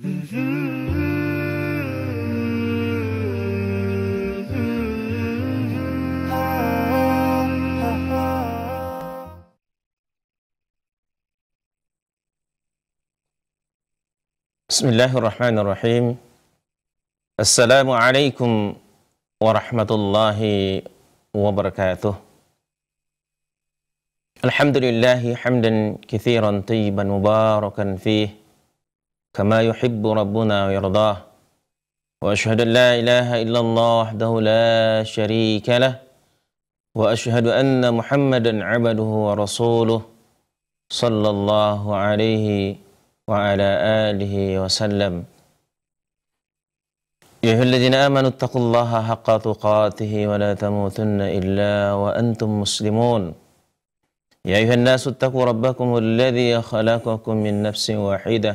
بسم الله الرحمن الرحيم السلام عليكم ورحمة الله وبركاته الحمد لله حمدا كثيرا طيبا مباركا فيه كما يحب ربنا ويرضاه وأشهد أن لا إله إلا الله وحده لا شريك له وأشهد أن محمدا عبده ورسوله صلى الله عليه وعلى آله وسلم يا أيها الذين آمنوا اتقوا الله حق تقاته ولا تموتن إلا وأنتم مسلمون يا أيها الناس اتقوا ربكم الذي خلقكم من نفس واحده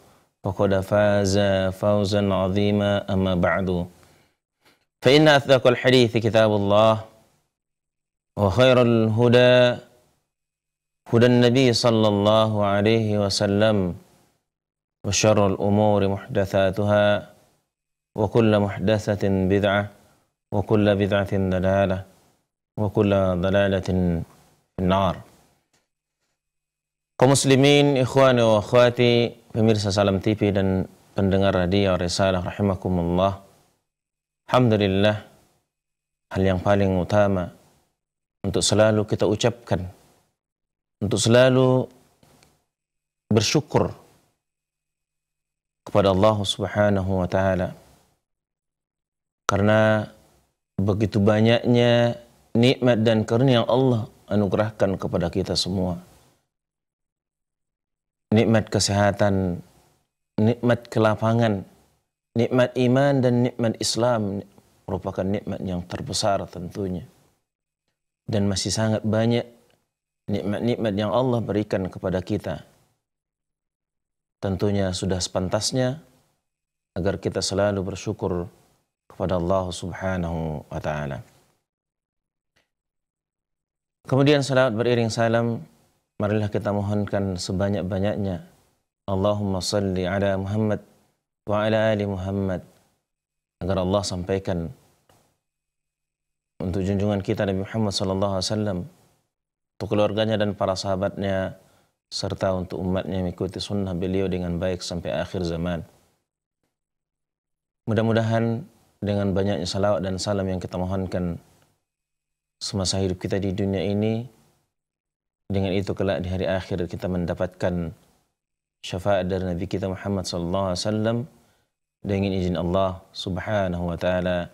فقد فاز فوزا عظيما أما بعد فإن أثق الحديث كتاب الله وخير الهدى هدى النبي صلى الله عليه وسلم وشر الأمور محدثاتها وكل محدثة بدعة وكل بدعة ضلالة وكل ضلالة في النار كمسلمين إخواني وأخواتي pemirsa Salam TV dan pendengar radio Risalah rahimakumullah. Alhamdulillah hal yang paling utama untuk selalu kita ucapkan untuk selalu bersyukur kepada Allah Subhanahu wa taala. Karena begitu banyaknya nikmat dan karunia Allah anugerahkan kepada kita semua nikmat kesehatan, nikmat kelapangan, nikmat iman dan nikmat Islam merupakan nikmat yang terbesar tentunya. Dan masih sangat banyak nikmat-nikmat yang Allah berikan kepada kita. Tentunya sudah sepantasnya agar kita selalu bersyukur kepada Allah Subhanahu wa taala. Kemudian salawat beriring salam marilah kita mohonkan sebanyak-banyaknya. Allahumma salli ala Muhammad wa ala ali Muhammad. Agar Allah sampaikan untuk junjungan kita Nabi Muhammad sallallahu alaihi wasallam untuk keluarganya dan para sahabatnya serta untuk umatnya mengikuti sunnah beliau dengan baik sampai akhir zaman. Mudah-mudahan dengan banyaknya salawat dan salam yang kita mohonkan semasa hidup kita di dunia ini dengan itu kelak di hari akhir kita mendapatkan syafaat dari Nabi kita Muhammad sallallahu alaihi wasallam dengan izin Allah Subhanahu wa taala.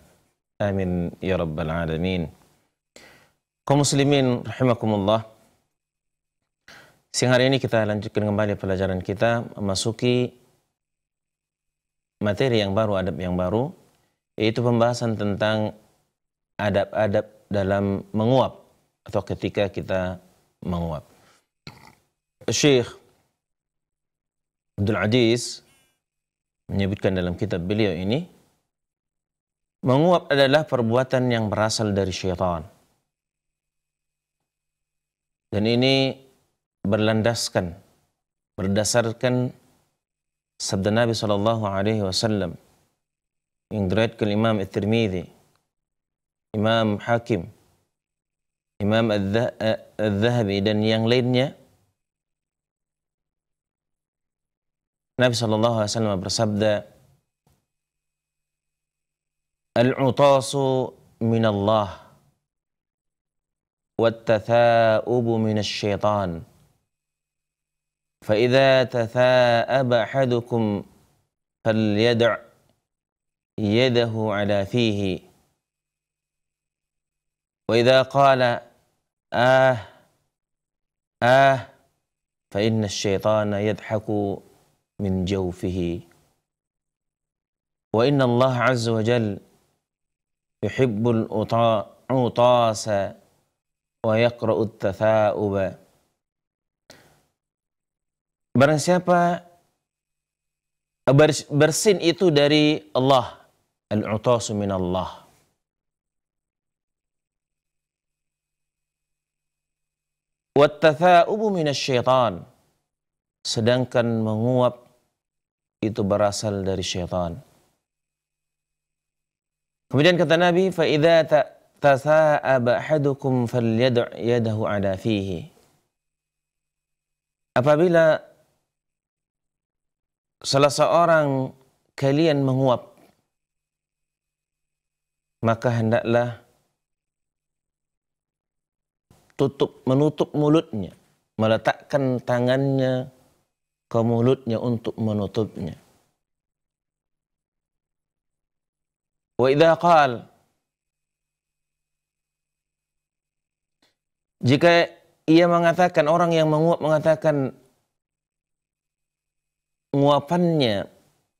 Amin ya rabbal alamin. Kaum muslimin rahimakumullah. Siang hari ini kita lanjutkan kembali pelajaran kita memasuki materi yang baru, adab yang baru, yaitu pembahasan tentang adab-adab dalam menguap atau ketika kita menguap. Syekh Abdul Aziz menyebutkan dalam kitab beliau ini menguap adalah perbuatan yang berasal dari syaitan. Dan ini berlandaskan berdasarkan sabda Nabi sallallahu alaihi wasallam yang diriwayatkan Imam At-Tirmizi, Imam Hakim Imam Al-Zahabi dan yang lainnya Nabi Shallallahu Alaihi Wasallam bersabda Al-utasu min minallah والتثاؤب من الشيطان فإذا تثاءب أحدكم فليدع يده على فيه وإذا قال آه آه فإن الشيطان يضحك من جوفه وإن الله عز وجل يحب العطاس ويقرأ التثاؤب Barang siapa bersin itu dari Allah, al-utasu min Allah. Wattatha'ubu minasyaitan. Sedangkan menguap itu berasal dari syaitan. Kemudian kata Nabi, فَإِذَا تَثَاءَبَ أَحَدُكُمْ فَلْيَدْعْ يَدَهُ عَلَى فِيهِ Apabila salah seorang kalian menguap, maka hendaklah tutup menutup mulutnya, meletakkan tangannya ke mulutnya untuk menutupnya. Wa idza qal Jika ia mengatakan orang yang menguap mengatakan nguapannya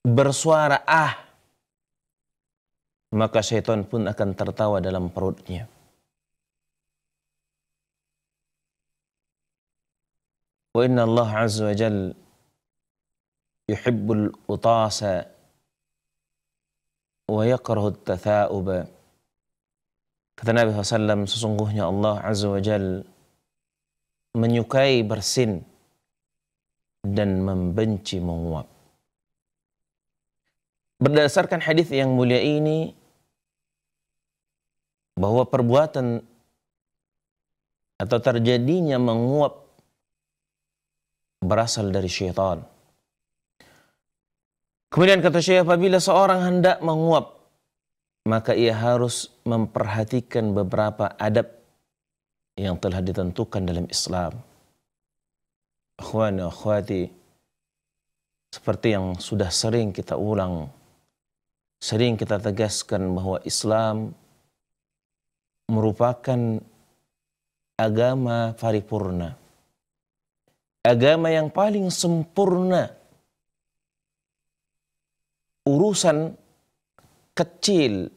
bersuara ah maka syaitan pun akan tertawa dalam perutnya. wa inna Allah azza wa jal yuhibbul utasa wa yakrahu tatha'uba kata Nabi SAW sesungguhnya Allah azza wa jal menyukai bersin dan membenci menguap berdasarkan hadis yang mulia ini bahwa perbuatan atau terjadinya menguap berasal dari syaitan. Kemudian kata Syekh apabila seorang hendak menguap maka ia harus memperhatikan beberapa adab yang telah ditentukan dalam Islam. Akhwani akhwati seperti yang sudah sering kita ulang sering kita tegaskan bahwa Islam merupakan agama paripurna agama yang paling sempurna. Urusan kecil,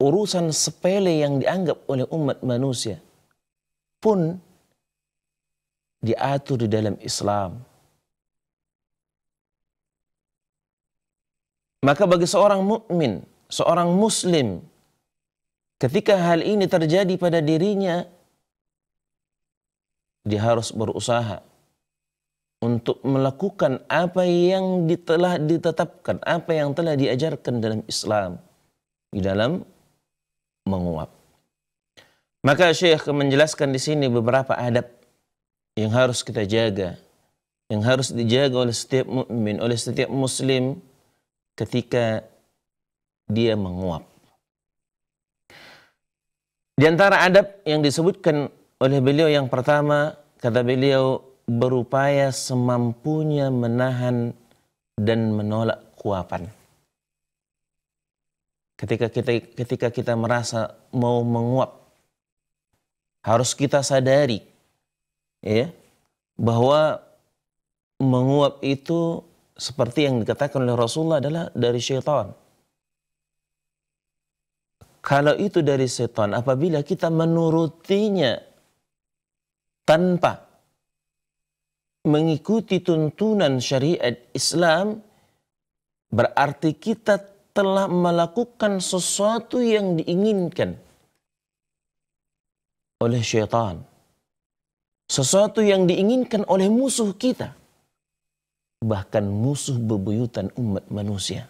urusan sepele yang dianggap oleh umat manusia pun diatur di dalam Islam. Maka bagi seorang mukmin, seorang muslim ketika hal ini terjadi pada dirinya dia harus berusaha untuk melakukan apa yang telah ditetapkan, apa yang telah diajarkan dalam Islam di dalam menguap. Maka Syekh menjelaskan di sini beberapa adab yang harus kita jaga, yang harus dijaga oleh setiap mukmin, oleh setiap muslim ketika dia menguap. Di antara adab yang disebutkan oleh beliau yang pertama, kata beliau berupaya semampunya menahan dan menolak kuapan. Ketika kita ketika kita merasa mau menguap, harus kita sadari ya bahwa menguap itu seperti yang dikatakan oleh Rasulullah adalah dari syaitan. Kalau itu dari setan, apabila kita menurutinya tanpa mengikuti tuntunan syariat Islam berarti kita telah melakukan sesuatu yang diinginkan oleh syaitan. Sesuatu yang diinginkan oleh musuh kita. Bahkan musuh bebuyutan umat manusia.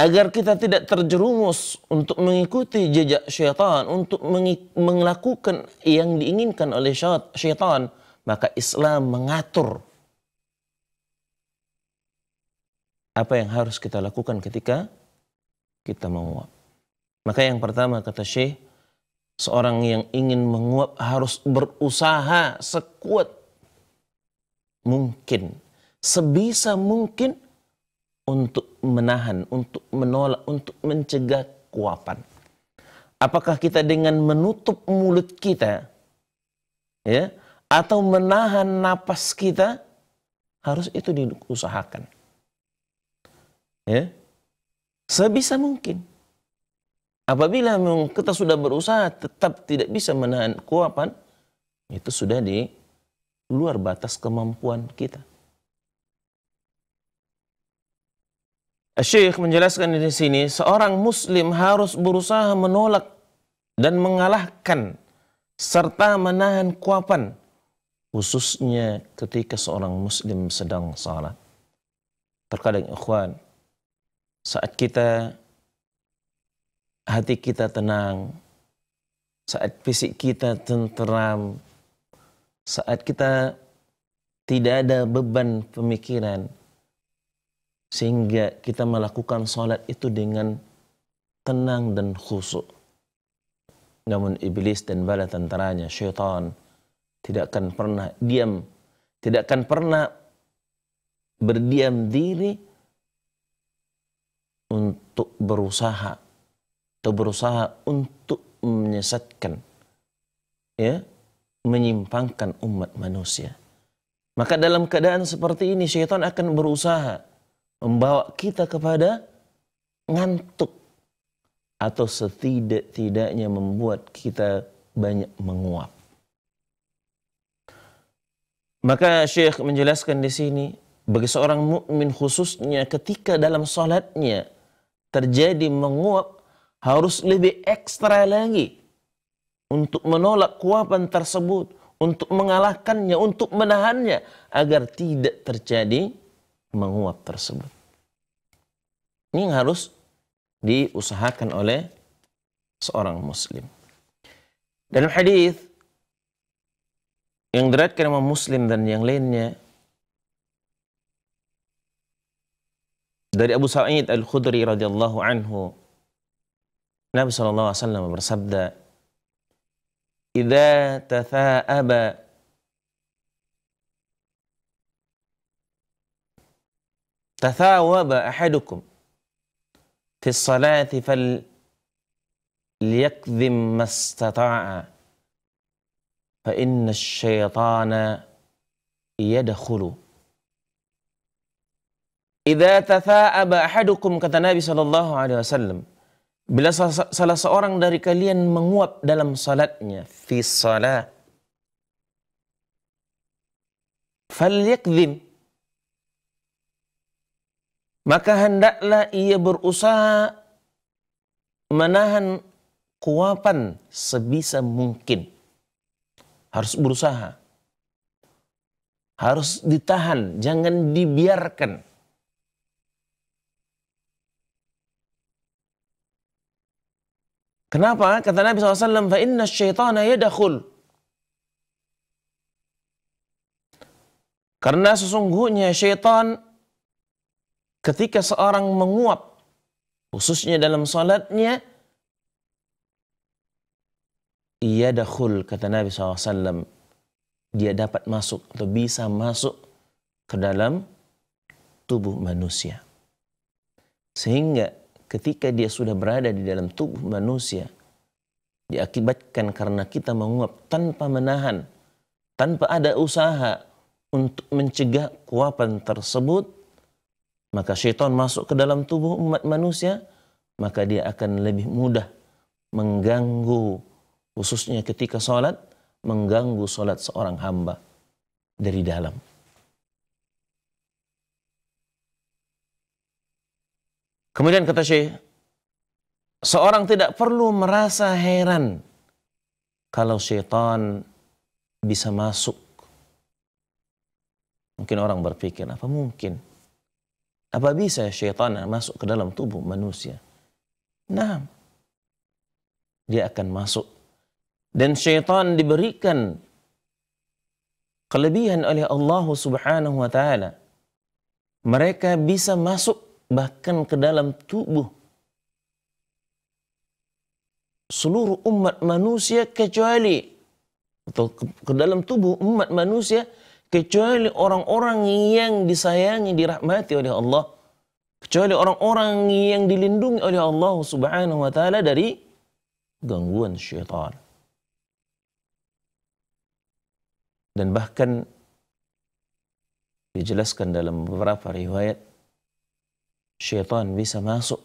agar kita tidak terjerumus untuk mengikuti jejak syaitan, untuk melakukan yang diinginkan oleh syaitan, maka Islam mengatur apa yang harus kita lakukan ketika kita menguap. Maka yang pertama kata Syekh, seorang yang ingin menguap harus berusaha sekuat mungkin, sebisa mungkin untuk menahan, untuk menolak, untuk mencegah kuapan. Apakah kita dengan menutup mulut kita ya atau menahan napas kita harus itu diusahakan. Ya. Sebisa mungkin. Apabila kita sudah berusaha tetap tidak bisa menahan kuapan, itu sudah di luar batas kemampuan kita. Syekh menjelaskan di sini seorang muslim harus berusaha menolak dan mengalahkan serta menahan kuapan khususnya ketika seorang muslim sedang salat. Terkadang ikhwan saat kita hati kita tenang, saat fisik kita tenteram, saat kita tidak ada beban pemikiran, sehingga kita melakukan sholat itu dengan tenang dan khusyuk. Namun iblis dan bala tentaranya syaitan tidak akan pernah diam, tidak akan pernah berdiam diri untuk berusaha atau berusaha untuk menyesatkan ya menyimpangkan umat manusia maka dalam keadaan seperti ini syaitan akan berusaha membawa kita kepada ngantuk atau setidak-tidaknya membuat kita banyak menguap. Maka Syekh menjelaskan di sini bagi seorang mukmin khususnya ketika dalam salatnya terjadi menguap harus lebih ekstra lagi untuk menolak kuapan tersebut, untuk mengalahkannya, untuk menahannya agar tidak terjadi menguap tersebut. Ini yang harus diusahakan oleh seorang muslim. Dalam hadis yang diriwayatkan Imam Muslim dan yang lainnya dari Abu Sa'id Al-Khudri radhiyallahu anhu Nabi sallallahu alaihi wasallam bersabda "Idza tatha'aba تثاوب أحدكم في الصلاة فليكظم ما استطاع فإن الشيطان يدخل Idza tatha'aba ahadukum kata Nabi Shallallahu alaihi wasallam. Bila salah seorang dari kalian menguap dalam salatnya fi salat falyakdzim maka hendaklah ia berusaha menahan kuapan sebisa mungkin. Harus berusaha. Harus ditahan, jangan dibiarkan. Kenapa? Kata Nabi SAW, فَإِنَّ الشَّيْطَانَ يَدَخُلْ Karena sesungguhnya syaitan ketika seorang menguap, khususnya dalam sholatnya, ia dakhul, kata Nabi SAW, dia dapat masuk atau bisa masuk ke dalam tubuh manusia. Sehingga ketika dia sudah berada di dalam tubuh manusia, diakibatkan karena kita menguap tanpa menahan, tanpa ada usaha untuk mencegah kuapan tersebut, maka syaitan masuk ke dalam tubuh umat manusia, maka dia akan lebih mudah mengganggu, khususnya ketika sholat, mengganggu sholat seorang hamba dari dalam. Kemudian kata Syekh, seorang tidak perlu merasa heran kalau syaitan bisa masuk. Mungkin orang berpikir, apa mungkin? Apa bisa syaitan masuk ke dalam tubuh manusia? Nah, dia akan masuk. Dan syaitan diberikan kelebihan oleh Allah Subhanahu wa taala. Mereka bisa masuk bahkan ke dalam tubuh seluruh umat manusia kecuali atau ke, ke dalam tubuh umat manusia kecuali orang-orang yang disayangi dirahmati oleh Allah kecuali orang-orang yang dilindungi oleh Allah Subhanahu wa taala dari gangguan syaitan dan bahkan dijelaskan dalam beberapa riwayat syaitan bisa masuk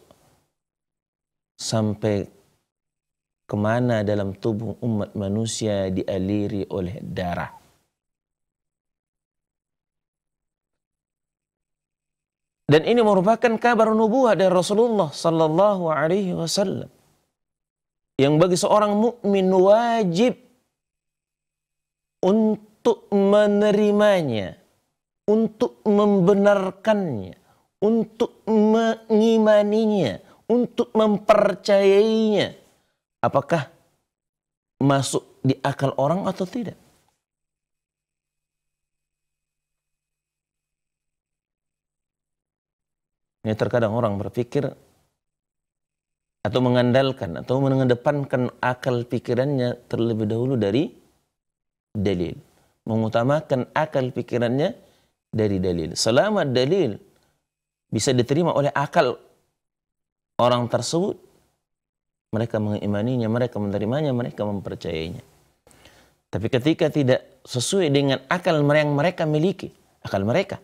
sampai kemana dalam tubuh umat manusia dialiri oleh darah Dan ini merupakan kabar nubuah dari Rasulullah sallallahu alaihi wasallam. Yang bagi seorang mukmin wajib untuk menerimanya, untuk membenarkannya, untuk mengimaninya, untuk mempercayainya. Apakah masuk di akal orang atau tidak? Ini ya, terkadang orang berpikir atau mengandalkan atau mengedepankan akal pikirannya terlebih dahulu dari dalil. Mengutamakan akal pikirannya dari dalil. Selama dalil bisa diterima oleh akal orang tersebut, mereka mengimaninya, mereka menerimanya, mereka mempercayainya. Tapi ketika tidak sesuai dengan akal yang mereka miliki, akal mereka,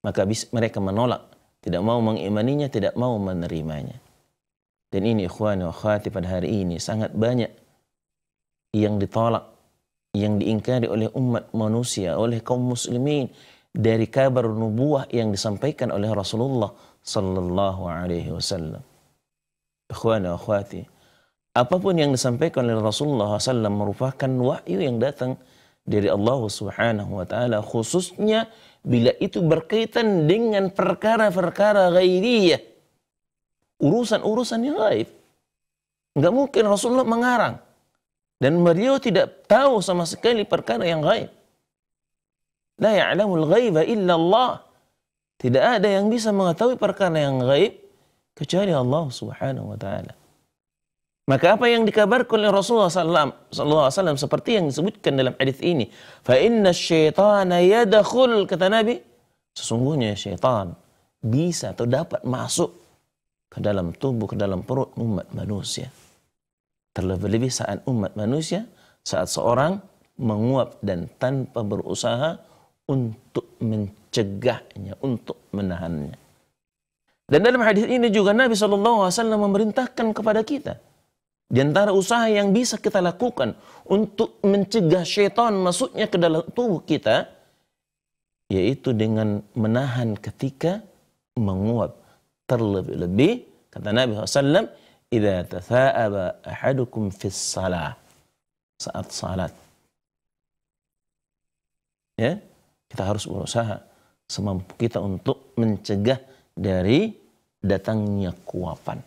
maka bisa, mereka menolak tidak mau mengimaninya, tidak mau menerimanya. Dan ini ikhwan wa khati pada hari ini sangat banyak yang ditolak, yang diingkari oleh umat manusia, oleh kaum muslimin dari kabar nubuah yang disampaikan oleh Rasulullah sallallahu alaihi wasallam. Ikhwan wa khati, apapun yang disampaikan oleh Rasulullah SAW merupakan wahyu yang datang dari Allah Subhanahu wa taala khususnya bila itu berkaitan dengan perkara-perkara ghairiyah. Urusan-urusan yang gaib. Nggak mungkin Rasulullah mengarang. Dan beliau tidak tahu sama sekali perkara yang gaib. La ya'lamul ghaiba illa Allah. Tidak ada yang bisa mengetahui perkara yang gaib kecuali Allah Subhanahu wa taala. Maka apa yang dikabarkan oleh Rasulullah SAW seperti yang disebutkan dalam hadis ini, fa inna syaitana kata Nabi, sesungguhnya syaitan bisa atau dapat masuk ke dalam tubuh, ke dalam perut umat manusia. Terlebih-lebih saat umat manusia, saat seorang menguap dan tanpa berusaha untuk mencegahnya, untuk menahannya. Dan dalam hadis ini juga Nabi Alaihi Wasallam memerintahkan kepada kita di antara usaha yang bisa kita lakukan untuk mencegah syaitan masuknya ke dalam tubuh kita, yaitu dengan menahan ketika menguap. Terlebih-lebih, kata Nabi SAW, إذا تثاءب أحدكم في الصلاة saat salat ya kita harus berusaha semampu kita untuk mencegah dari datangnya kuapan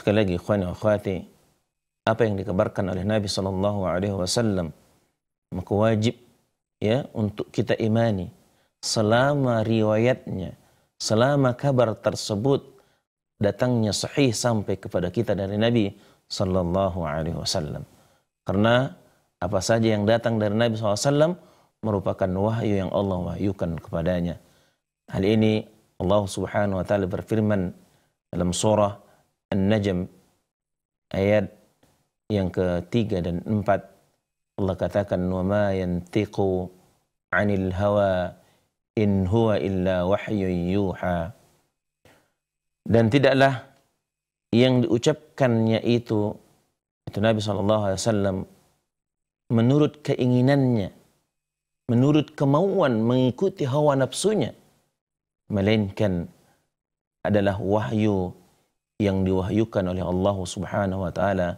Sekali lagi, ikhwani wa akhwati, apa yang dikabarkan oleh Nabi Shallallahu Alaihi Wasallam maka wajib ya untuk kita imani selama riwayatnya, selama kabar tersebut datangnya sahih sampai kepada kita dari Nabi Shallallahu Alaihi Wasallam. Karena apa saja yang datang dari Nabi SAW merupakan wahyu yang Allah wahyukan kepadanya. Hal ini Allah Subhanahu wa taala berfirman dalam surah An-Najm ayat yang ketiga dan empat Allah katakan wa ma yantiqu 'anil hawa in huwa illa wahyun yuha dan tidaklah yang diucapkannya itu itu Nabi sallallahu alaihi wasallam menurut keinginannya menurut kemauan mengikuti hawa nafsunya melainkan adalah wahyu yang diwahyukan oleh Allah Subhanahu wa taala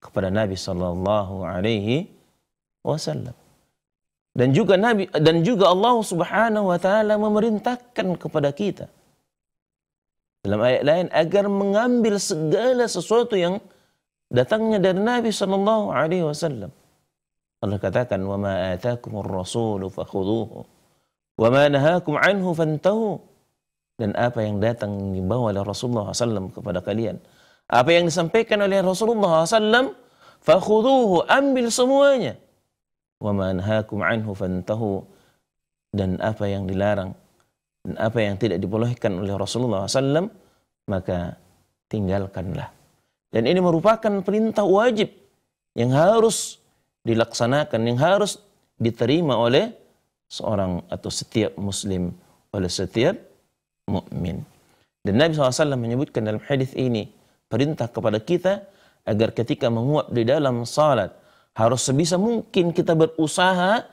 kepada Nabi sallallahu alaihi wasallam. Dan juga Nabi dan juga Allah Subhanahu wa taala memerintahkan kepada kita dalam ayat lain agar mengambil segala sesuatu yang datangnya dari Nabi sallallahu alaihi wasallam. Allah katakan wa ma atakumur rasul fakhuduhu wa ma nahakum anhu fantahu dan apa yang datang dibawa oleh Rasulullah SAW kepada kalian. Apa yang disampaikan oleh Rasulullah SAW, fakhuduhu, ambil semuanya. Wa manhakum anhu fantahu. Dan apa yang dilarang, dan apa yang tidak dibolehkan oleh Rasulullah SAW, maka tinggalkanlah. Dan ini merupakan perintah wajib yang harus dilaksanakan, yang harus diterima oleh seorang atau setiap muslim, oleh setiap mukmin. Dan Nabi SAW menyebutkan dalam hadis ini perintah kepada kita agar ketika menguap di dalam salat harus sebisa mungkin kita berusaha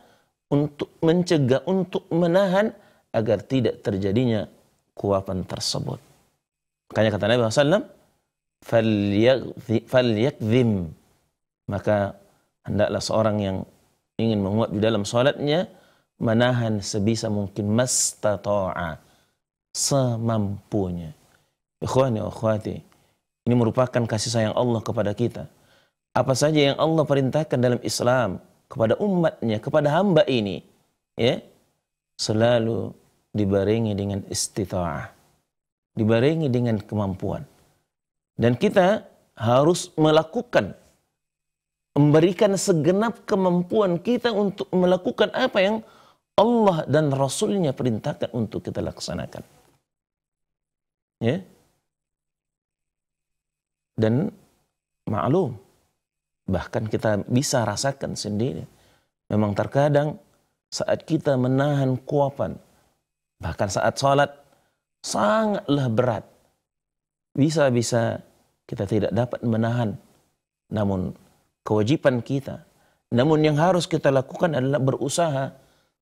untuk mencegah, untuk menahan agar tidak terjadinya kuapan tersebut. Makanya kata Nabi SAW, فَلْيَكْذِمْ Maka hendaklah seorang yang ingin menguap di dalam salatnya menahan sebisa mungkin mastata'a semampunya. Ikhwani wa akhwati, ini merupakan kasih sayang Allah kepada kita. Apa saja yang Allah perintahkan dalam Islam kepada umatnya, kepada hamba ini, ya selalu dibarengi dengan istita'ah. Dibarengi dengan kemampuan. Dan kita harus melakukan memberikan segenap kemampuan kita untuk melakukan apa yang Allah dan Rasulnya perintahkan untuk kita laksanakan. Ya. Dan maklum, bahkan kita bisa rasakan sendiri. Memang terkadang saat kita menahan kuapan, bahkan saat sholat, sangatlah berat. Bisa-bisa kita tidak dapat menahan. Namun kewajiban kita, namun yang harus kita lakukan adalah berusaha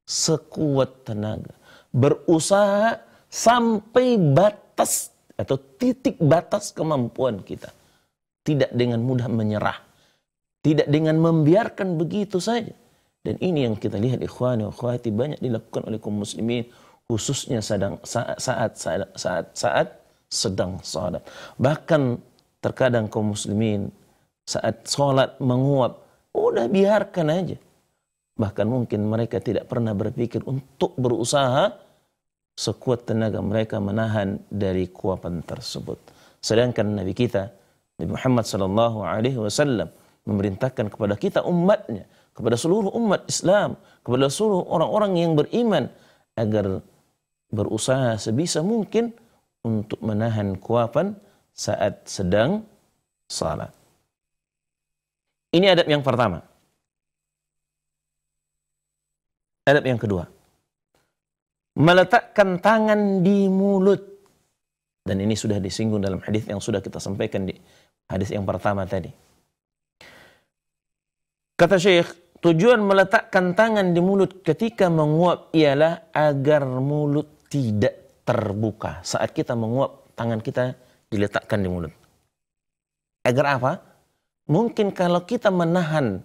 sekuat tenaga. Berusaha sampai batas batas atau titik batas kemampuan kita. Tidak dengan mudah menyerah. Tidak dengan membiarkan begitu saja. Dan ini yang kita lihat ikhwan ikhwati banyak dilakukan oleh kaum muslimin khususnya sedang, saat, saat saat saat saat sedang sholat Bahkan terkadang kaum muslimin saat sholat menguap, udah biarkan aja. Bahkan mungkin mereka tidak pernah berpikir untuk berusaha sekuat tenaga mereka menahan dari kuapan tersebut. Sedangkan Nabi kita Nabi Muhammad Sallallahu Alaihi Wasallam memerintahkan kepada kita umatnya, kepada seluruh umat Islam, kepada seluruh orang-orang yang beriman agar berusaha sebisa mungkin untuk menahan kuapan saat sedang salat. Ini adab yang pertama. Adab yang kedua meletakkan tangan di mulut. Dan ini sudah disinggung dalam hadis yang sudah kita sampaikan di hadis yang pertama tadi. Kata Syekh, tujuan meletakkan tangan di mulut ketika menguap ialah agar mulut tidak terbuka. Saat kita menguap, tangan kita diletakkan di mulut. Agar apa? Mungkin kalau kita menahan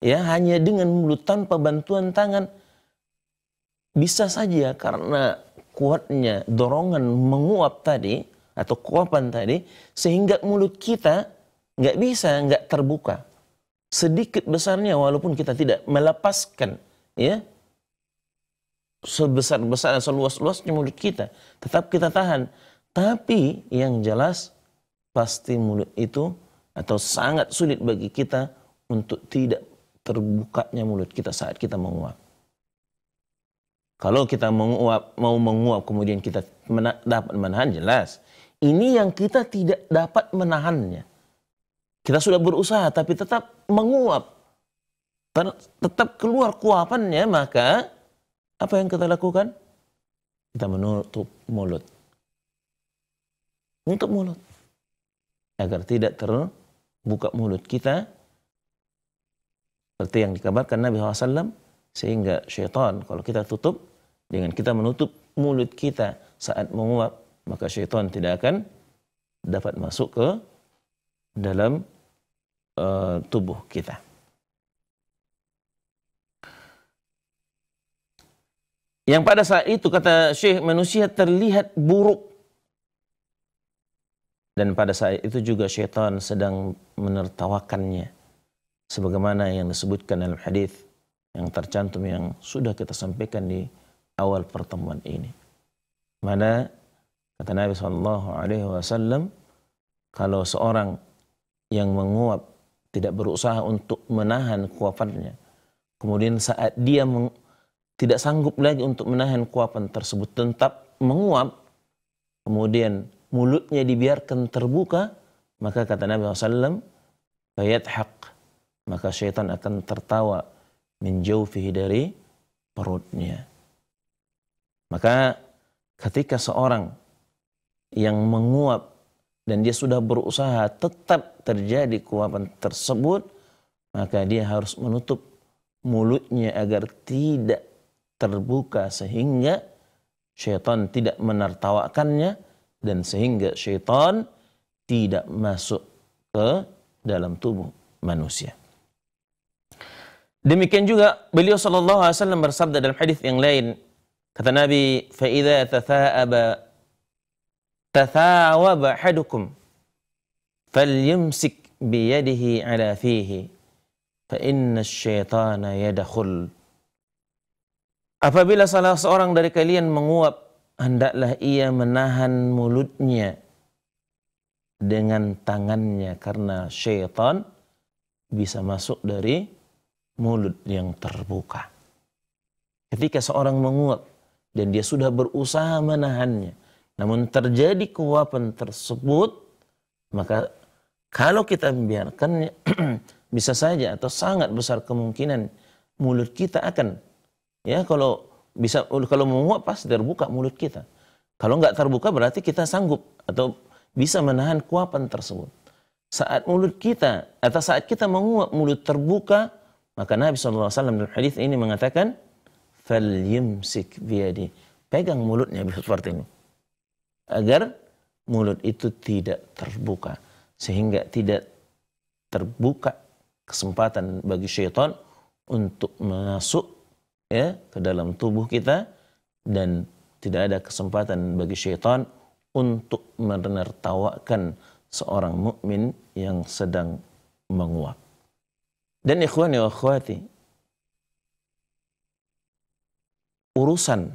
ya hanya dengan mulut tanpa bantuan tangan, bisa saja karena kuatnya dorongan menguap tadi atau kuapan tadi sehingga mulut kita nggak bisa nggak terbuka sedikit besarnya walaupun kita tidak melepaskan ya sebesar besarnya seluas luasnya mulut kita tetap kita tahan tapi yang jelas pasti mulut itu atau sangat sulit bagi kita untuk tidak terbukanya mulut kita saat kita menguap kalau kita menguap, mau menguap kemudian kita mena, dapat menahan jelas. Ini yang kita tidak dapat menahannya. Kita sudah berusaha tapi tetap menguap. Ter, tetap keluar kuapannya maka apa yang kita lakukan? Kita menutup mulut. Menutup mulut. Agar tidak terbuka mulut kita. Seperti yang dikabarkan Nabi SAW. Sehingga syaitan kalau kita tutup dengan kita menutup mulut kita saat menguap, maka syaitan tidak akan dapat masuk ke dalam uh, tubuh kita. Yang pada saat itu kata Syekh manusia terlihat buruk dan pada saat itu juga syaitan sedang menertawakannya sebagaimana yang disebutkan dalam hadis yang tercantum yang sudah kita sampaikan di awal pertemuan ini. Mana kata Nabi Shallallahu Alaihi Wasallam, kalau seorang yang menguap tidak berusaha untuk menahan kuapannya, kemudian saat dia meng, tidak sanggup lagi untuk menahan kuapan tersebut, tetap menguap, kemudian mulutnya dibiarkan terbuka, maka kata Nabi SAW, hak maka syaitan akan tertawa menjauhi dari perutnya. Maka ketika seorang yang menguap dan dia sudah berusaha tetap terjadi kuapan tersebut, maka dia harus menutup mulutnya agar tidak terbuka sehingga syaitan tidak menertawakannya dan sehingga syaitan tidak masuk ke dalam tubuh manusia. Demikian juga beliau sallallahu alaihi wasallam bersabda dalam hadis yang lain, Kata Nabi, "Fa'idza tatha'aba tathawaba ahadukum falyumsik biyadihi ala fihi fa inna syaitana yadakhul." Apabila salah seorang dari kalian menguap, hendaklah ia menahan mulutnya dengan tangannya karena syaitan bisa masuk dari mulut yang terbuka. Ketika seorang menguap, dan dia sudah berusaha menahannya. Namun terjadi kewapan tersebut, maka kalau kita membiarkan bisa saja atau sangat besar kemungkinan mulut kita akan ya kalau bisa kalau menguap pasti terbuka mulut kita. Kalau nggak terbuka berarti kita sanggup atau bisa menahan kuapan tersebut. Saat mulut kita atau saat kita menguap mulut terbuka, maka Nabi SAW dalam hadis ini mengatakan, falyumsik biyadi. Pegang mulutnya seperti ini. Agar mulut itu tidak terbuka. Sehingga tidak terbuka kesempatan bagi syaitan untuk masuk ya ke dalam tubuh kita dan tidak ada kesempatan bagi syaitan untuk menertawakan seorang mukmin yang sedang menguap. Dan ikhwani wa akhwati, urusan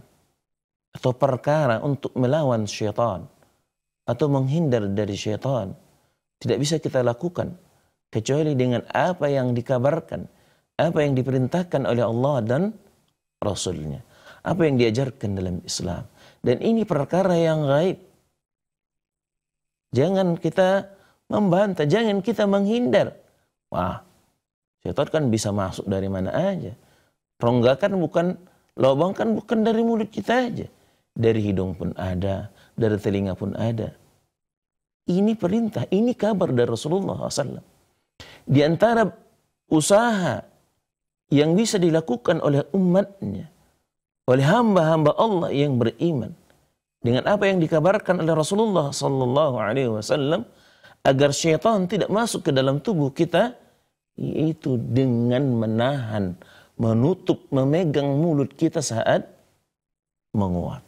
atau perkara untuk melawan syaitan atau menghindar dari syaitan tidak bisa kita lakukan kecuali dengan apa yang dikabarkan, apa yang diperintahkan oleh Allah dan Rasulnya, apa yang diajarkan dalam Islam. Dan ini perkara yang gaib. Jangan kita membantah, jangan kita menghindar. Wah, syaitan kan bisa masuk dari mana aja. Rongga kan bukan Lobang kan bukan dari mulut kita aja. Dari hidung pun ada, dari telinga pun ada. Ini perintah, ini kabar dari Rasulullah SAW. Di antara usaha yang bisa dilakukan oleh umatnya, oleh hamba-hamba Allah yang beriman, dengan apa yang dikabarkan oleh Rasulullah Sallallahu Alaihi Wasallam agar syaitan tidak masuk ke dalam tubuh kita, yaitu dengan menahan menutup, memegang mulut kita saat menguap.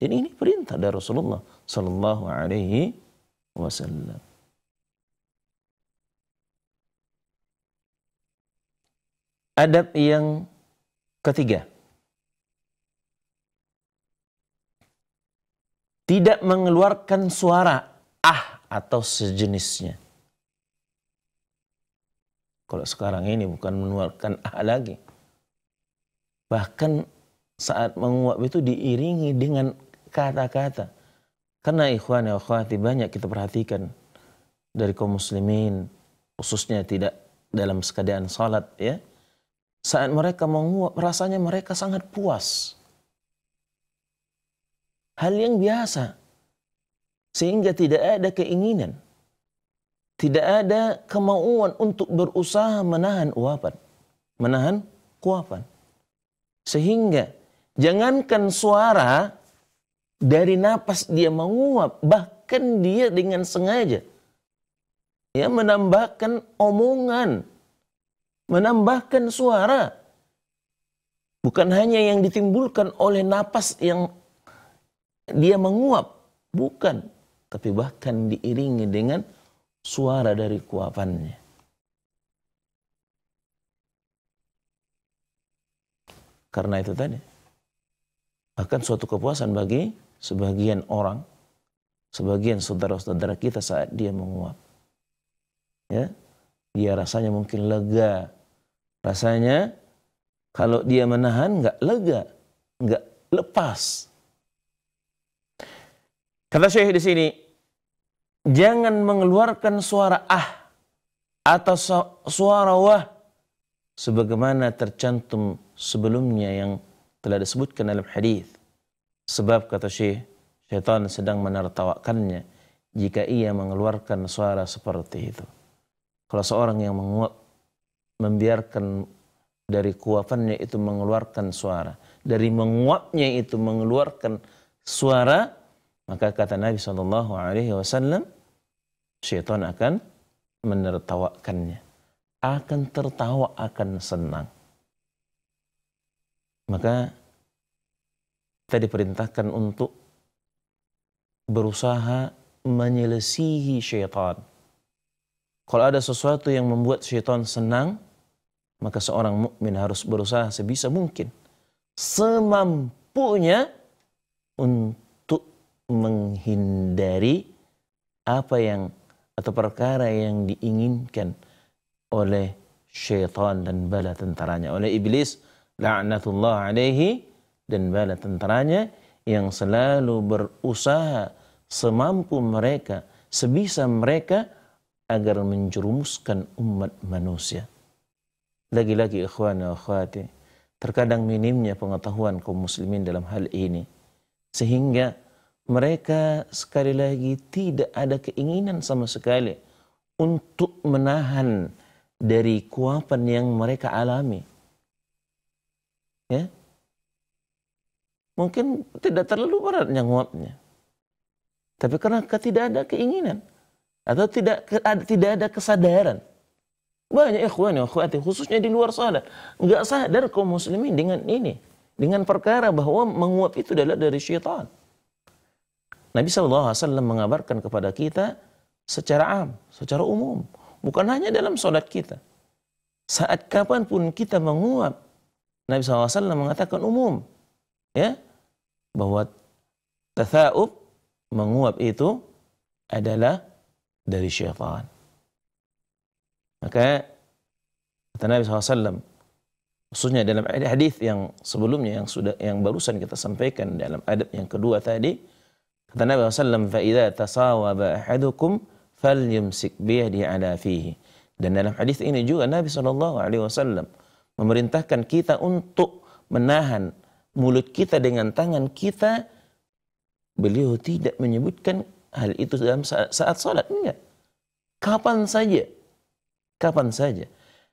Jadi ini perintah dari Rasulullah Sallallahu Alaihi Wasallam. Adab yang ketiga. Tidak mengeluarkan suara ah atau sejenisnya. Kalau sekarang ini bukan mengeluarkan ah lagi Bahkan saat menguap itu diiringi dengan kata-kata. Karena ikhwan ya akhwati banyak kita perhatikan dari kaum muslimin khususnya tidak dalam sekadaan salat ya. Saat mereka menguap rasanya mereka sangat puas. Hal yang biasa sehingga tidak ada keinginan tidak ada kemauan untuk berusaha menahan uapan, menahan kuapan. Sehingga jangankan suara dari napas dia menguap, bahkan dia dengan sengaja ya menambahkan omongan, menambahkan suara. Bukan hanya yang ditimbulkan oleh napas yang dia menguap, bukan, tapi bahkan diiringi dengan suara dari kuapannya. Karena itu tadi. Akan suatu kepuasan bagi sebagian orang, sebagian saudara-saudara kita saat dia menguap. Ya, dia rasanya mungkin lega. Rasanya kalau dia menahan nggak lega, nggak lepas. Kata Syekh di sini, jangan mengeluarkan suara ah atau suara wah sebagaimana tercantum sebelumnya yang telah disebutkan dalam hadis. Sebab kata Syekh, syaitan sedang menertawakannya jika ia mengeluarkan suara seperti itu. Kalau seorang yang menguap, membiarkan dari kuafannya itu mengeluarkan suara, dari menguapnya itu mengeluarkan suara, maka kata Nabi Shallallahu Alaihi Wasallam, syaitan akan menertawakannya akan tertawa, akan senang. Maka kita diperintahkan untuk berusaha menyelesihi syaitan. Kalau ada sesuatu yang membuat syaitan senang, maka seorang mukmin harus berusaha sebisa mungkin, semampunya untuk menghindari apa yang atau perkara yang diinginkan oleh syaitan dan bala tentaranya oleh iblis la'natullah alaihi dan bala tentaranya yang selalu berusaha semampu mereka sebisa mereka agar menjerumuskan umat manusia lagi-lagi ikhwan akhwati terkadang minimnya pengetahuan kaum muslimin dalam hal ini sehingga mereka sekali lagi tidak ada keinginan sama sekali untuk menahan dari kuapan yang mereka alami. Ya. Mungkin tidak terlalu berat nguapnya. Tapi karena tidak ada keinginan atau tidak tidak ada kesadaran. Banyak ikhwan yang akhwati khususnya di luar salat nggak sadar kaum muslimin dengan ini dengan perkara bahwa menguap itu adalah dari syaitan. Nabi SAW mengabarkan kepada kita secara am, secara umum Bukan hanya dalam sholat kita. Saat kapanpun kita menguap, Nabi SAW mengatakan umum, ya, bahwa tatha'ub, menguap itu adalah dari syaitan. Maka kata Nabi SAW, khususnya dalam hadis yang sebelumnya yang sudah yang barusan kita sampaikan dalam adab yang kedua tadi, kata Nabi SAW, فَإِذَا تَصَاوَبَ أَحَدُكُمْ fal yumsik biyadi ala fihi. Dan dalam hadis ini juga Nabi Shallallahu Alaihi Wasallam memerintahkan kita untuk menahan mulut kita dengan tangan kita. Beliau tidak menyebutkan hal itu dalam saat, saat sholat enggak. Kapan saja, kapan saja.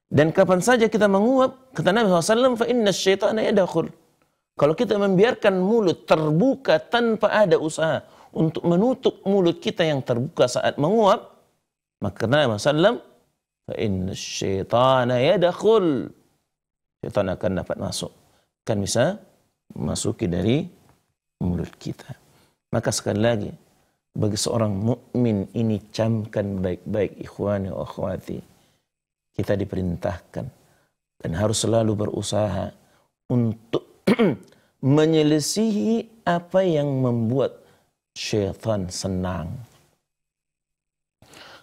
Dan kapan saja kita menguap, kata Nabi SAW, فَإِنَّ الشَّيْطَانَ يَدَخُلُ Kalau kita membiarkan mulut terbuka tanpa ada usaha untuk menutup mulut kita yang terbuka saat menguap, maka kata Nabi SAW, فَإِنَّ الشَّيْطَانَ يَدَخُلْ Syaitan akan dapat masuk. Kan bisa masuki dari mulut kita. Maka sekali lagi, bagi seorang mukmin ini camkan baik-baik ikhwani wa akhwati. Kita diperintahkan dan harus selalu berusaha untuk menyelesihi apa yang membuat syaitan senang.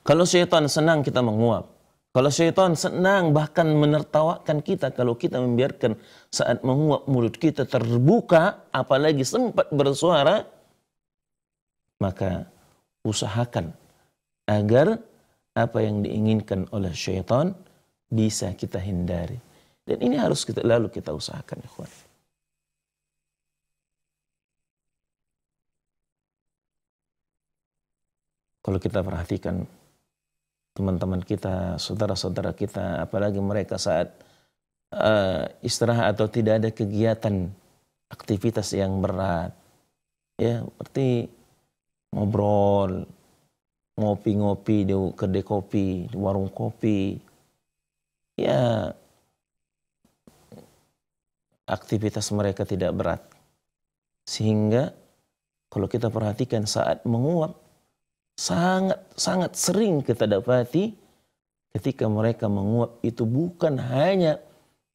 Kalau syaitan senang kita menguap. Kalau syaitan senang bahkan menertawakan kita kalau kita membiarkan saat menguap mulut kita terbuka apalagi sempat bersuara maka usahakan agar apa yang diinginkan oleh syaitan bisa kita hindari. Dan ini harus kita lalu kita usahakan ikhwan. Kalau kita perhatikan teman-teman kita, saudara-saudara kita, apalagi mereka saat uh, istirahat atau tidak ada kegiatan aktivitas yang berat, ya seperti ngobrol, ngopi-ngopi di kedai kopi, di warung kopi, ya aktivitas mereka tidak berat. Sehingga kalau kita perhatikan saat menguap, sangat-sangat sering kita dapati ketika mereka menguap itu bukan hanya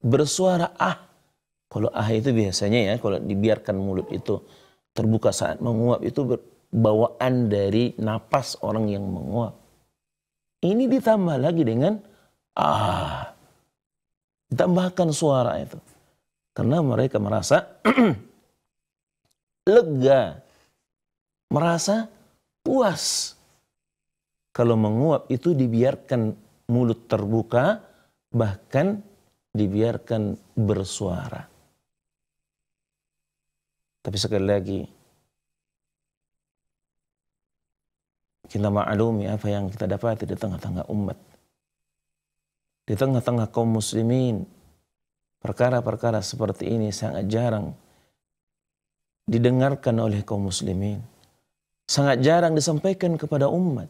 bersuara ah. Kalau ah itu biasanya ya, kalau dibiarkan mulut itu terbuka saat menguap itu bawaan dari napas orang yang menguap. Ini ditambah lagi dengan ah. Ditambahkan suara itu. Karena mereka merasa lega. Merasa puas kalau menguap itu dibiarkan mulut terbuka bahkan dibiarkan bersuara. Tapi sekali lagi kita maklumi apa yang kita dapat di tengah-tengah umat. Di tengah-tengah kaum muslimin perkara-perkara seperti ini sangat jarang didengarkan oleh kaum muslimin sangat jarang disampaikan kepada umat.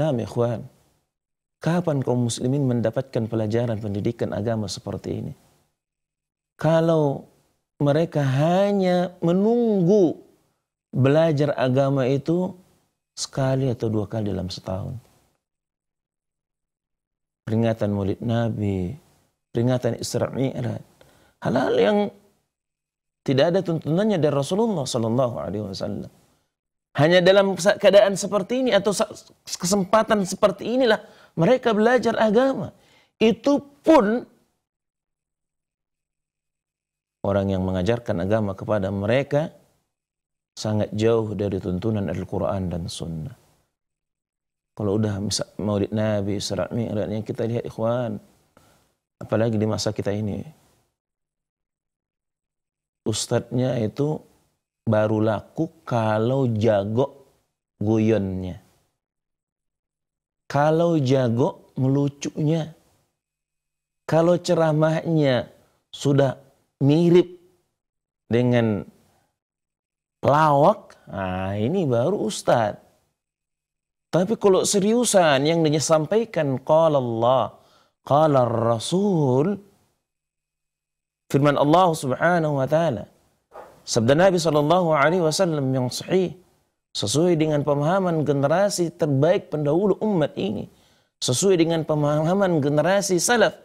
Nah, ikhwan, kapan kaum muslimin mendapatkan pelajaran pendidikan agama seperti ini? Kalau mereka hanya menunggu belajar agama itu sekali atau dua kali dalam setahun. Peringatan maulid Nabi, peringatan Isra Mi'raj, hal-hal yang tidak ada tuntunannya dari Rasulullah Sallallahu Alaihi Wasallam. Hanya dalam keadaan seperti ini atau kesempatan seperti inilah mereka belajar agama. Itu pun orang yang mengajarkan agama kepada mereka sangat jauh dari tuntunan Al-Quran dan Sunnah. Kalau udah maulid Nabi, mi'rat yang kita lihat ikhwan. Apalagi di masa kita ini. Ustadznya itu baru laku kalau jago guyonnya. Kalau jago melucunya. Kalau ceramahnya sudah mirip dengan pelawak, nah ini baru ustaz. Tapi kalau seriusan yang dia sampaikan qala Allah, qala Rasul, firman Allah Subhanahu wa taala, Sabda Nabi Shallallahu Alaihi Wasallam yang sahih sesuai dengan pemahaman generasi terbaik pendahulu umat ini, sesuai dengan pemahaman generasi salaf.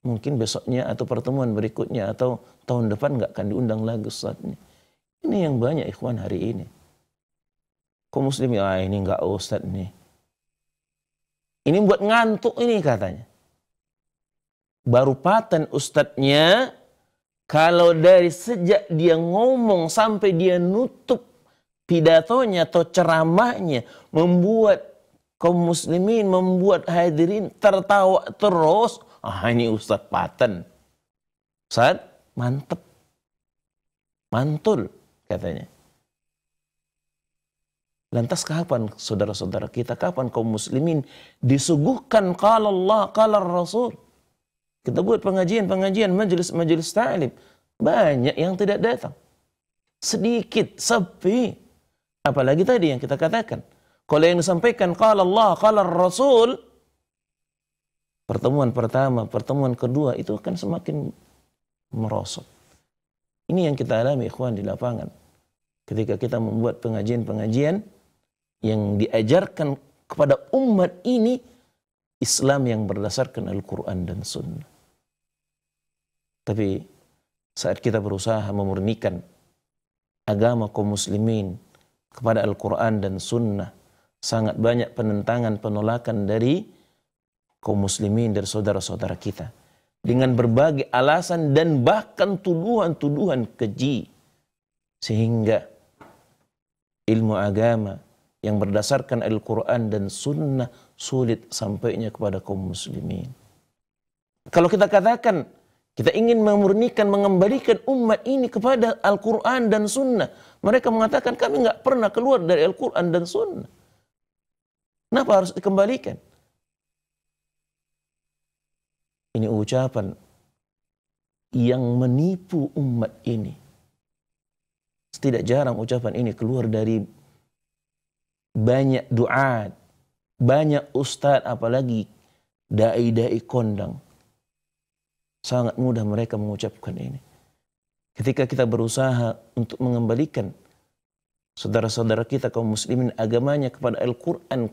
Mungkin besoknya atau pertemuan berikutnya atau tahun depan nggak akan diundang lagi ustadznya. Ini yang banyak ikhwan hari ini. Kok muslim ya ah, ini nggak ustad nih. Ini buat ngantuk ini katanya. Baru paten ustadznya kalau dari sejak dia ngomong sampai dia nutup pidatonya atau ceramahnya membuat kaum muslimin, membuat hadirin tertawa terus. Ah ini Ustadz Paten. Ustaz mantep. Mantul katanya. Lantas kapan saudara-saudara kita, kapan kaum muslimin disuguhkan kalau Allah, kalau Rasul? Kita buat pengajian-pengajian majelis-majelis ta'lim. Banyak yang tidak datang. Sedikit, sepi. Apalagi tadi yang kita katakan. Kalau yang disampaikan, kalau Allah, kalau Rasul, pertemuan pertama, pertemuan kedua, itu akan semakin merosot. Ini yang kita alami, ikhwan, di lapangan. Ketika kita membuat pengajian-pengajian yang diajarkan kepada umat ini, Islam yang berdasarkan Al-Quran dan Sunnah. Tapi saat kita berusaha memurnikan agama kaum muslimin kepada Al-Quran dan Sunnah, sangat banyak penentangan penolakan dari kaum muslimin dari saudara-saudara kita dengan berbagai alasan dan bahkan tuduhan-tuduhan keji sehingga ilmu agama yang berdasarkan Al-Quran dan Sunnah sulit sampainya kepada kaum muslimin. Kalau kita katakan kita ingin memurnikan, mengembalikan umat ini kepada Al-Quran dan Sunnah. Mereka mengatakan kami nggak pernah keluar dari Al-Quran dan Sunnah. Kenapa harus dikembalikan? Ini ucapan yang menipu umat ini. Tidak jarang ucapan ini keluar dari banyak doa, banyak ustadz apalagi dai-dai kondang Sangat mudah mereka mengucapkan ini. Ketika kita berusaha untuk mengembalikan saudara-saudara kita kaum muslimin agamanya kepada Al-Quran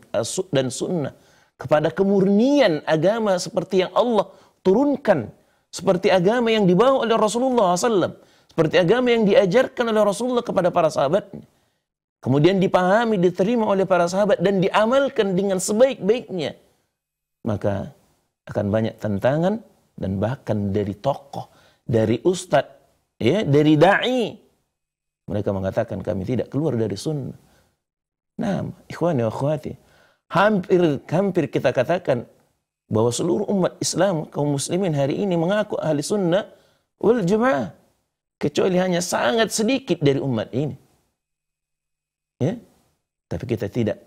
dan Sunnah, kepada kemurnian agama seperti yang Allah turunkan, seperti agama yang dibawa oleh Rasulullah SAW, seperti agama yang diajarkan oleh Rasulullah kepada para sahabatnya. Kemudian dipahami, diterima oleh para sahabat dan diamalkan dengan sebaik-baiknya. Maka akan banyak tantangan dan bahkan dari tokoh, dari ustadz, ya, dari dai. Mereka mengatakan kami tidak keluar dari sunnah. Nah, ikhwani wa hampir hampir kita katakan bahwa seluruh umat Islam kaum muslimin hari ini mengaku ahli sunnah wal jamaah kecuali hanya sangat sedikit dari umat ini. Ya? Tapi kita tidak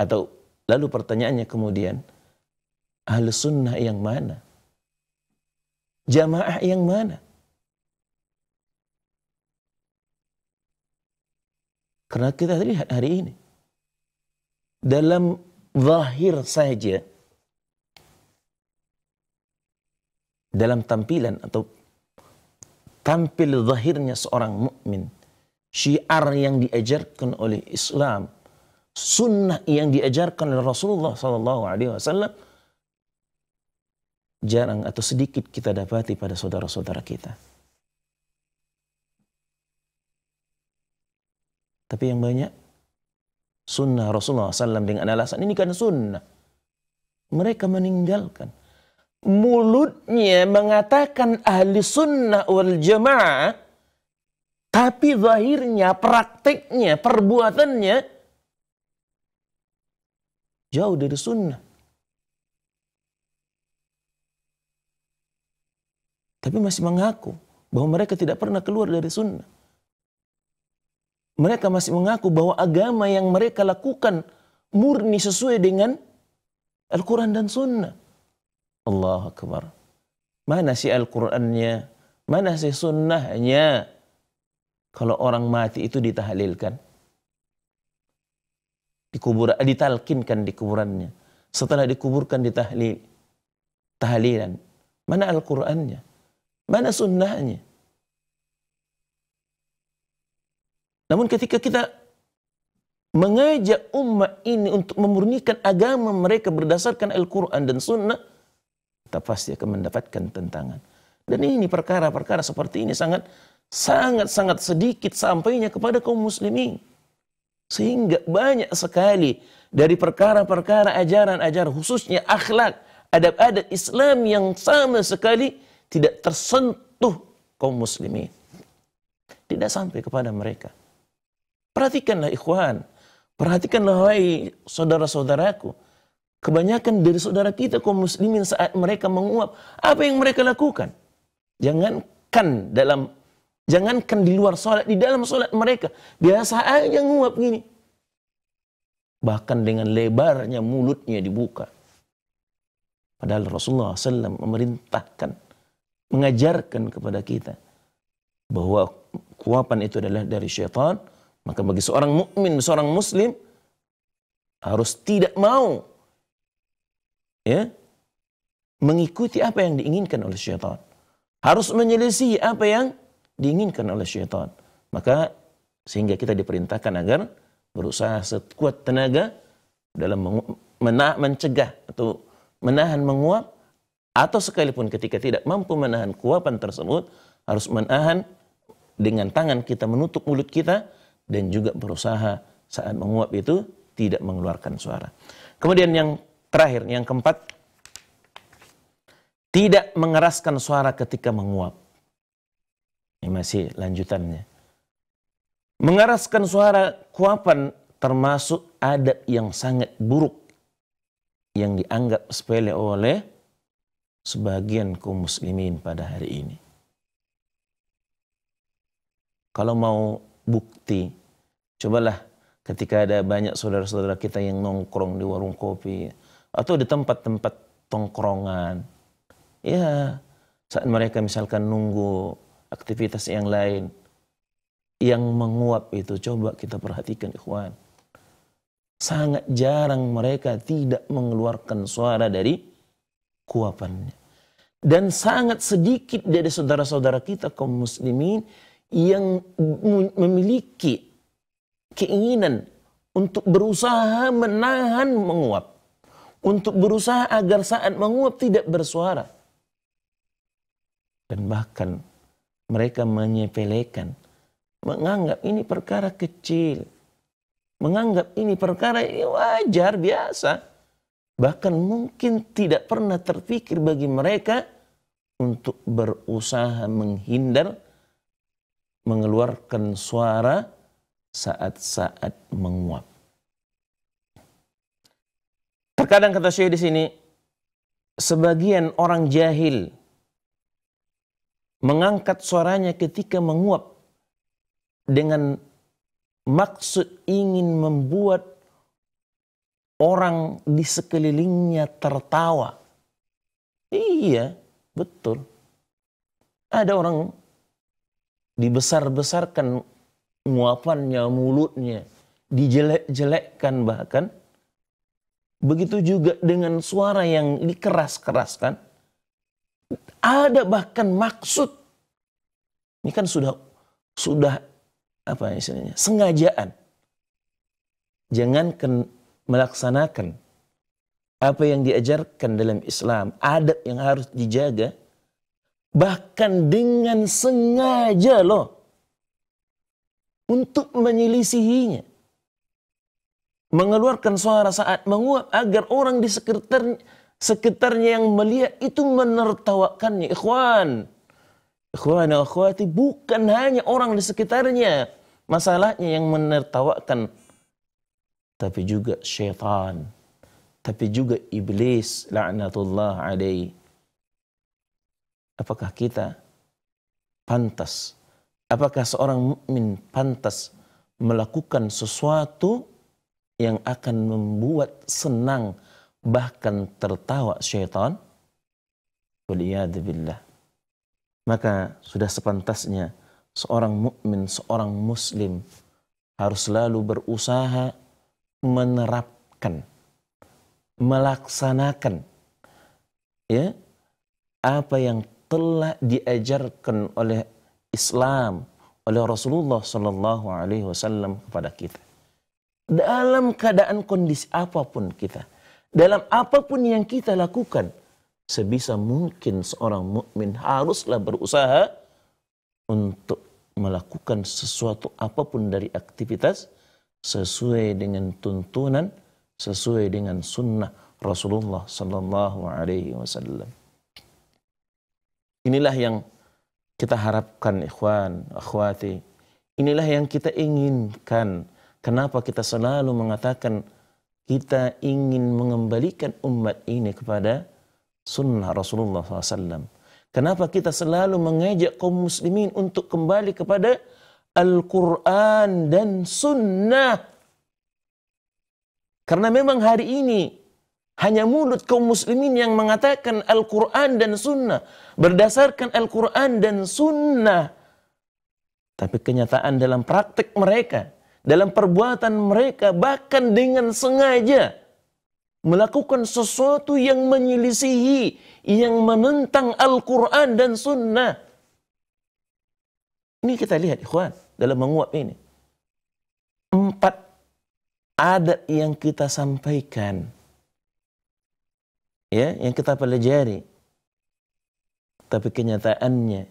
atau lalu pertanyaannya kemudian ahli sunnah yang mana? Jamaah yang mana? Karena kita lihat hari ini dalam zahir saja dalam tampilan atau tampil zahirnya seorang mukmin syiar yang diajarkan oleh Islam sunnah yang diajarkan oleh Rasulullah sallallahu alaihi wasallam jarang atau sedikit kita dapati pada saudara-saudara kita. Tapi yang banyak sunnah Rasulullah SAW dengan alasan ini kan sunnah. Mereka meninggalkan. Mulutnya mengatakan ahli sunnah wal jamaah. Tapi zahirnya, praktiknya, perbuatannya jauh dari sunnah. Tapi masih mengaku bahwa mereka tidak pernah keluar dari sunnah. Mereka masih mengaku bahwa agama yang mereka lakukan murni sesuai dengan Al-Quran dan Sunnah. Allah Akbar. Mana si Al-Qurannya? Mana si Sunnahnya? Kalau orang mati itu ditahlilkan. Dikubur, ditalkinkan di kuburannya. Setelah dikuburkan ditahlil. Tahlilan. Mana Al-Qurannya? Mana sunnahnya? Namun ketika kita mengajak umat ini untuk memurnikan agama mereka berdasarkan Al-Quran dan Sunnah, kita pasti akan mendapatkan tentangan. Dan ini perkara-perkara seperti ini sangat sangat-sangat sedikit sampainya kepada kaum muslimin. Sehingga banyak sekali dari perkara-perkara ajaran-ajaran khususnya akhlak, adab-adab Islam yang sama sekali tidak tersentuh kaum muslimin. Tidak sampai kepada mereka. Perhatikanlah ikhwan, perhatikanlah hai saudara-saudaraku. Kebanyakan dari saudara kita kaum muslimin saat mereka menguap, apa yang mereka lakukan? Jangankan dalam jangankan di luar sholat, di dalam sholat mereka biasa aja nguap gini. Bahkan dengan lebarnya mulutnya dibuka. Padahal Rasulullah SAW memerintahkan mengajarkan kepada kita bahwa kuapan itu adalah dari syaitan, maka bagi seorang mukmin, seorang muslim harus tidak mau ya mengikuti apa yang diinginkan oleh syaitan. Harus menyelisih apa yang diinginkan oleh syaitan. Maka sehingga kita diperintahkan agar berusaha sekuat tenaga dalam mencegah atau menahan menguap atau sekalipun ketika tidak mampu menahan kuapan tersebut harus menahan dengan tangan kita menutup mulut kita dan juga berusaha saat menguap itu tidak mengeluarkan suara. Kemudian yang terakhir, yang keempat, tidak mengeraskan suara ketika menguap. Ini masih lanjutannya. Mengeraskan suara kuapan termasuk adat yang sangat buruk yang dianggap sepele oleh sebagian kaum muslimin pada hari ini. Kalau mau bukti, cobalah ketika ada banyak saudara-saudara kita yang nongkrong di warung kopi atau di tempat-tempat tongkrongan. Ya, saat mereka misalkan nunggu aktivitas yang lain yang menguap itu coba kita perhatikan ikhwan. Sangat jarang mereka tidak mengeluarkan suara dari kuapannya. Dan sangat sedikit dari saudara-saudara kita kaum muslimin yang memiliki keinginan untuk berusaha menahan menguap. Untuk berusaha agar saat menguap tidak bersuara. Dan bahkan mereka menyepelekan. Menganggap ini perkara kecil. Menganggap ini perkara ini wajar, biasa bahkan mungkin tidak pernah terpikir bagi mereka untuk berusaha menghindar mengeluarkan suara saat-saat menguap. Terkadang kata Syekh di sini, sebagian orang jahil mengangkat suaranya ketika menguap dengan maksud ingin membuat orang di sekelilingnya tertawa. Iya, betul. Ada orang dibesar-besarkan muapannya, mulutnya, dijelek-jelekkan bahkan. Begitu juga dengan suara yang dikeras-keraskan. Ada bahkan maksud. Ini kan sudah sudah apa istilahnya? Sengajaan. Jangankan melaksanakan apa yang diajarkan dalam Islam, adab yang harus dijaga, bahkan dengan sengaja loh untuk menyelisihinya. Mengeluarkan suara saat menguap agar orang di sekitar sekitarnya yang melihat itu menertawakannya. Ikhwan, ikhwan akhwati bukan hanya orang di sekitarnya masalahnya yang menertawakan tapi juga syaitan, tapi juga iblis la'natullah alaihi. Apakah kita pantas? Apakah seorang mukmin pantas melakukan sesuatu yang akan membuat senang bahkan tertawa syaitan? Waliyadzubillah. Maka sudah sepantasnya seorang mukmin, seorang muslim harus selalu berusaha menerapkan, melaksanakan ya apa yang telah diajarkan oleh Islam oleh Rasulullah Shallallahu Alaihi Wasallam kepada kita dalam keadaan kondisi apapun kita dalam apapun yang kita lakukan sebisa mungkin seorang mukmin haruslah berusaha untuk melakukan sesuatu apapun dari aktivitas sesuai dengan tuntunan, sesuai dengan sunnah Rasulullah Sallallahu Alaihi Wasallam. Inilah yang kita harapkan ikhwan, akhwati. Inilah yang kita inginkan. Kenapa kita selalu mengatakan kita ingin mengembalikan umat ini kepada sunnah Rasulullah SAW. Kenapa kita selalu mengajak kaum muslimin untuk kembali kepada Al-Quran dan Sunnah. Karena memang hari ini hanya mulut kaum muslimin yang mengatakan Al-Quran dan Sunnah. Berdasarkan Al-Quran dan Sunnah. Tapi kenyataan dalam praktik mereka, dalam perbuatan mereka, bahkan dengan sengaja melakukan sesuatu yang menyelisihi, yang menentang Al-Quran dan Sunnah. Ini kita lihat ikhwan dalam menguap ini. Empat adat yang kita sampaikan. Ya, yang kita pelajari. Tapi kenyataannya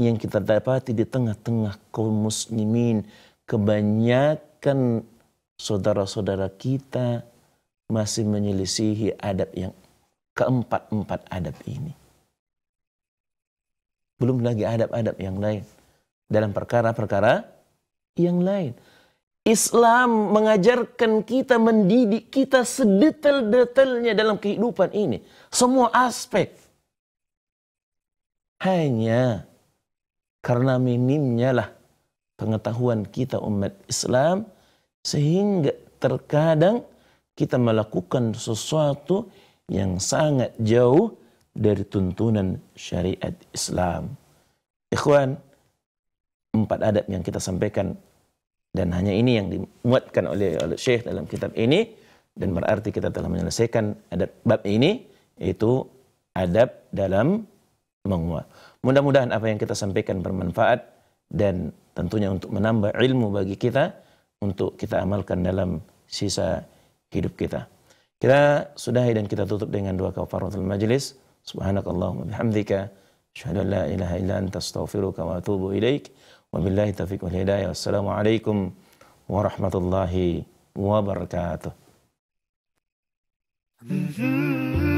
yang kita dapati di tengah-tengah kaum muslimin kebanyakan saudara-saudara kita masih menyelisihi adab yang keempat-empat adab ini. Belum lagi adab-adab yang lain dalam perkara-perkara yang lain. Islam mengajarkan kita, mendidik kita sedetail-detailnya dalam kehidupan ini. Semua aspek. Hanya karena minimnya lah pengetahuan kita umat Islam sehingga terkadang kita melakukan sesuatu yang sangat jauh dari tuntunan syariat Islam. Ikhwan, empat adab yang kita sampaikan dan hanya ini yang dimuatkan oleh oleh Syekh dalam kitab ini dan berarti kita telah menyelesaikan adab bab ini yaitu adab dalam menguat. Mudah-mudahan apa yang kita sampaikan bermanfaat dan tentunya untuk menambah ilmu bagi kita untuk kita amalkan dalam sisa hidup kita. Kita sudahi dan kita tutup dengan dua kafaratul majlis. Subhanakallahumma bihamdika. Asyhadu an la ilaha illa anta astaghfiruka wa atubu ilaika. Wabillahi taufiq wal hidayah. Wassalamualaikum warahmatullahi wabarakatuh. Mm-hmm.